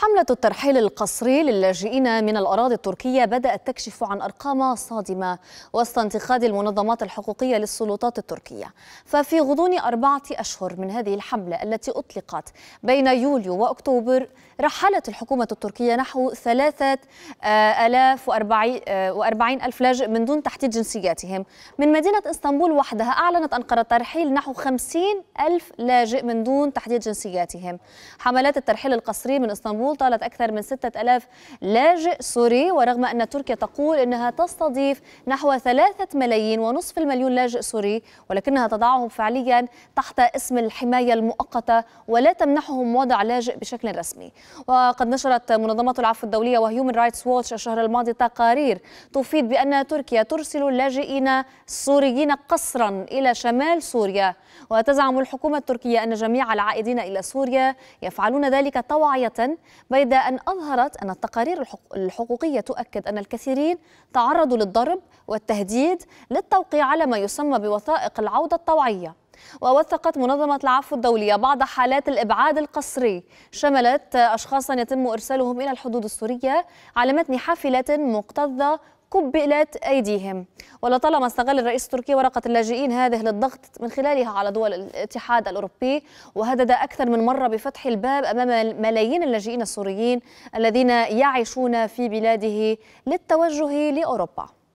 حملة الترحيل القسري للاجئين من الأراضي التركية بدأت تكشف عن أرقام صادمة وسط انتقاد المنظمات الحقوقية للسلطات التركية ففي غضون أربعة أشهر من هذه الحملة التي أطلقت بين يوليو وأكتوبر رحلت الحكومة التركية نحو ثلاثة آه، آلاف آه، وأربعين ألف لاجئ من دون تحديد جنسياتهم من مدينة إسطنبول وحدها أعلنت أنقرة ترحيل نحو خمسين ألف لاجئ من دون تحديد جنسياتهم حملات الترحيل القسري من إسطنبول اسطنبول طالت أكثر من 6000 لاجئ سوري ورغم أن تركيا تقول أنها تستضيف نحو 3 ملايين ونصف المليون لاجئ سوري ولكنها تضعهم فعليا تحت اسم الحماية المؤقتة ولا تمنحهم وضع لاجئ بشكل رسمي وقد نشرت منظمة العفو الدولية وهيومن رايتس ووتش الشهر الماضي تقارير تفيد بأن تركيا ترسل اللاجئين السوريين قسرا إلى شمال سوريا وتزعم الحكومة التركية أن جميع العائدين إلى سوريا يفعلون ذلك طوعية بيد أن أظهرت أن التقارير الحقوقية تؤكد أن الكثيرين تعرضوا للضرب والتهديد للتوقيع على ما يسمى بوثائق العودة الطوعية ووثقت منظمة العفو الدولية بعض حالات الإبعاد القسري شملت أشخاصا يتم إرسالهم إلى الحدود السورية على متن حافلة مكتظة قبلت أيديهم ولطالما استغل الرئيس التركي ورقة اللاجئين هذه للضغط من خلالها على دول الاتحاد الأوروبي وهدد أكثر من مرة بفتح الباب أمام ملايين اللاجئين السوريين الذين يعيشون في بلاده للتوجه لأوروبا